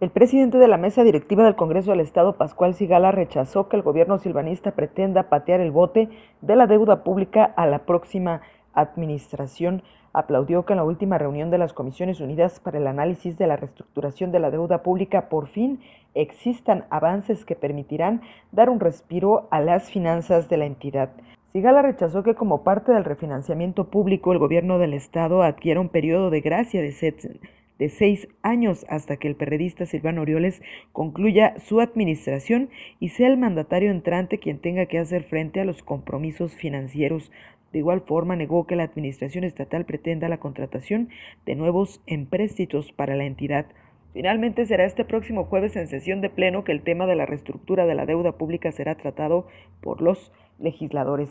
El presidente de la mesa directiva del Congreso del Estado, Pascual Sigala, rechazó que el gobierno silvanista pretenda patear el bote de la deuda pública a la próxima administración. Aplaudió que en la última reunión de las Comisiones Unidas para el análisis de la reestructuración de la deuda pública por fin existan avances que permitirán dar un respiro a las finanzas de la entidad. Sigala rechazó que como parte del refinanciamiento público el gobierno del Estado adquiera un periodo de gracia de de seis años hasta que el periodista Silvano Orioles concluya su administración y sea el mandatario entrante quien tenga que hacer frente a los compromisos financieros. De igual forma, negó que la administración estatal pretenda la contratación de nuevos empréstitos para la entidad. Finalmente será este próximo jueves en sesión de pleno que el tema de la reestructura de la deuda pública será tratado por los legisladores.